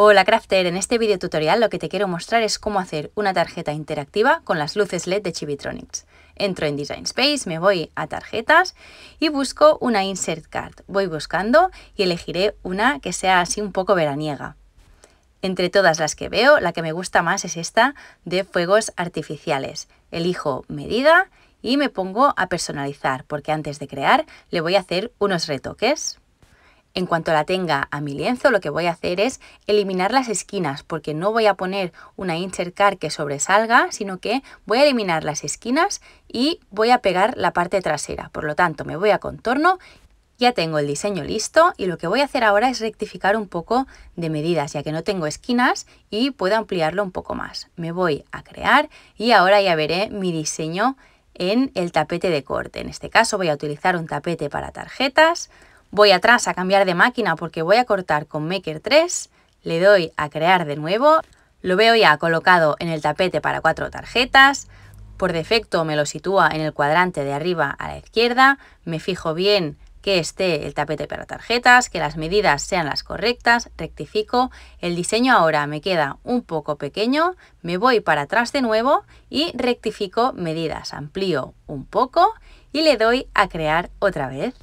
Hola Crafter, en este video tutorial lo que te quiero mostrar es cómo hacer una tarjeta interactiva con las luces LED de Chibitronics. Entro en Design Space, me voy a tarjetas y busco una Insert Card. Voy buscando y elegiré una que sea así un poco veraniega. Entre todas las que veo, la que me gusta más es esta de fuegos artificiales. Elijo medida y me pongo a personalizar porque antes de crear le voy a hacer unos retoques. En cuanto la tenga a mi lienzo, lo que voy a hacer es eliminar las esquinas, porque no voy a poner una insert car que sobresalga, sino que voy a eliminar las esquinas y voy a pegar la parte trasera. Por lo tanto, me voy a contorno ya tengo el diseño listo y lo que voy a hacer ahora es rectificar un poco de medidas, ya que no tengo esquinas y puedo ampliarlo un poco más. Me voy a crear y ahora ya veré mi diseño en el tapete de corte. En este caso voy a utilizar un tapete para tarjetas, voy atrás a cambiar de máquina porque voy a cortar con Maker 3, le doy a crear de nuevo, lo veo ya colocado en el tapete para cuatro tarjetas, por defecto me lo sitúa en el cuadrante de arriba a la izquierda, me fijo bien que esté el tapete para tarjetas, que las medidas sean las correctas, rectifico, el diseño ahora me queda un poco pequeño, me voy para atrás de nuevo y rectifico medidas, amplío un poco y le doy a crear otra vez.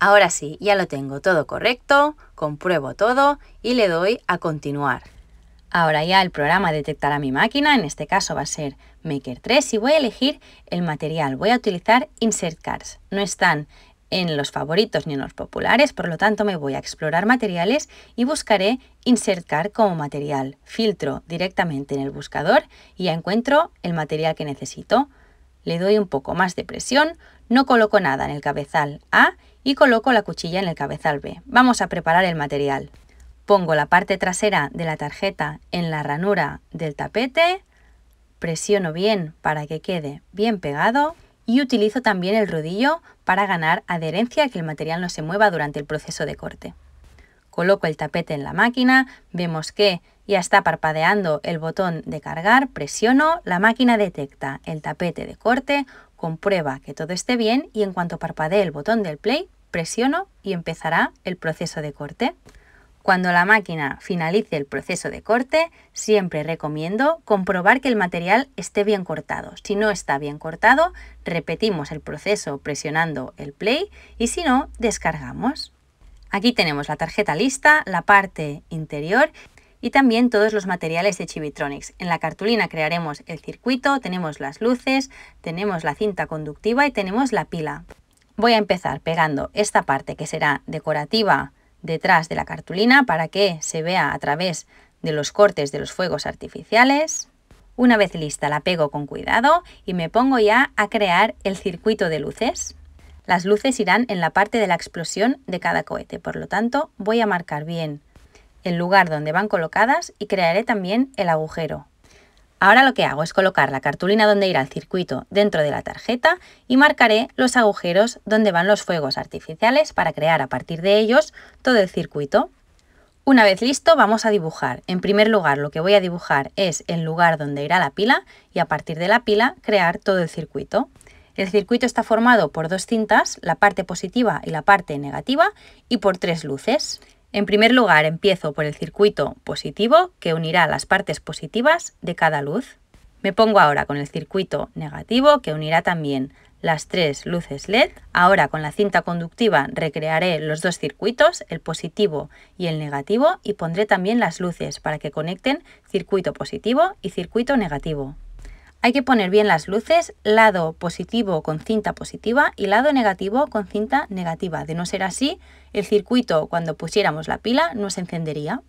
Ahora sí, ya lo tengo todo correcto, compruebo todo y le doy a continuar. Ahora ya el programa detectará mi máquina, en este caso va a ser Maker 3 y voy a elegir el material. Voy a utilizar Insert Cards. No están en los favoritos ni en los populares, por lo tanto me voy a explorar materiales y buscaré Insert Card como material. Filtro directamente en el buscador y ya encuentro el material que necesito. Le doy un poco más de presión, no coloco nada en el cabezal A y coloco la cuchilla en el cabezal B. Vamos a preparar el material. Pongo la parte trasera de la tarjeta en la ranura del tapete, presiono bien para que quede bien pegado y utilizo también el rodillo para ganar adherencia a que el material no se mueva durante el proceso de corte. Coloco el tapete en la máquina, vemos que ya está parpadeando el botón de cargar, presiono, la máquina detecta el tapete de corte, comprueba que todo esté bien y en cuanto parpadee el botón del play, presiono y empezará el proceso de corte. Cuando la máquina finalice el proceso de corte, siempre recomiendo comprobar que el material esté bien cortado. Si no está bien cortado, repetimos el proceso presionando el play y si no, descargamos. Aquí tenemos la tarjeta lista, la parte interior y también todos los materiales de Chivitronics. En la cartulina crearemos el circuito, tenemos las luces, tenemos la cinta conductiva y tenemos la pila. Voy a empezar pegando esta parte que será decorativa detrás de la cartulina para que se vea a través de los cortes de los fuegos artificiales. Una vez lista la pego con cuidado y me pongo ya a crear el circuito de luces. Las luces irán en la parte de la explosión de cada cohete, por lo tanto voy a marcar bien el lugar donde van colocadas y crearé también el agujero. Ahora lo que hago es colocar la cartulina donde irá el circuito dentro de la tarjeta y marcaré los agujeros donde van los fuegos artificiales para crear a partir de ellos todo el circuito. Una vez listo vamos a dibujar. En primer lugar lo que voy a dibujar es el lugar donde irá la pila y a partir de la pila crear todo el circuito. El circuito está formado por dos cintas, la parte positiva y la parte negativa, y por tres luces. En primer lugar, empiezo por el circuito positivo que unirá las partes positivas de cada luz. Me pongo ahora con el circuito negativo que unirá también las tres luces LED. Ahora con la cinta conductiva recrearé los dos circuitos, el positivo y el negativo, y pondré también las luces para que conecten circuito positivo y circuito negativo. Hay que poner bien las luces, lado positivo con cinta positiva y lado negativo con cinta negativa. De no ser así, el circuito cuando pusiéramos la pila no se encendería.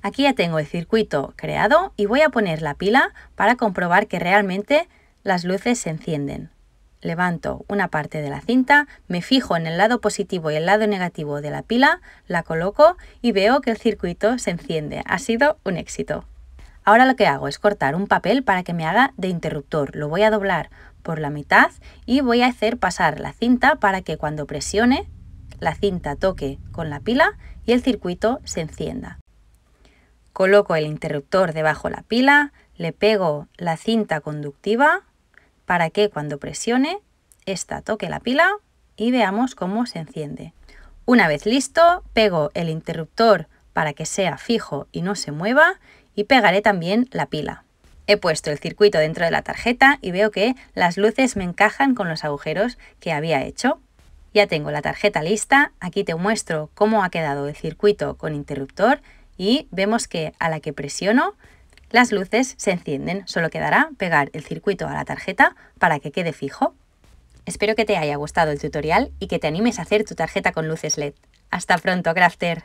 Aquí ya tengo el circuito creado y voy a poner la pila para comprobar que realmente las luces se encienden. Levanto una parte de la cinta, me fijo en el lado positivo y el lado negativo de la pila, la coloco y veo que el circuito se enciende. Ha sido un éxito. Ahora lo que hago es cortar un papel para que me haga de interruptor. Lo voy a doblar por la mitad y voy a hacer pasar la cinta para que cuando presione la cinta toque con la pila y el circuito se encienda. Coloco el interruptor debajo la pila, le pego la cinta conductiva para que cuando presione esta toque la pila y veamos cómo se enciende. Una vez listo, pego el interruptor para que sea fijo y no se mueva y pegaré también la pila. He puesto el circuito dentro de la tarjeta y veo que las luces me encajan con los agujeros que había hecho. Ya tengo la tarjeta lista, aquí te muestro cómo ha quedado el circuito con interruptor y vemos que a la que presiono las luces se encienden, solo quedará pegar el circuito a la tarjeta para que quede fijo. Espero que te haya gustado el tutorial y que te animes a hacer tu tarjeta con luces LED. ¡Hasta pronto, Crafter!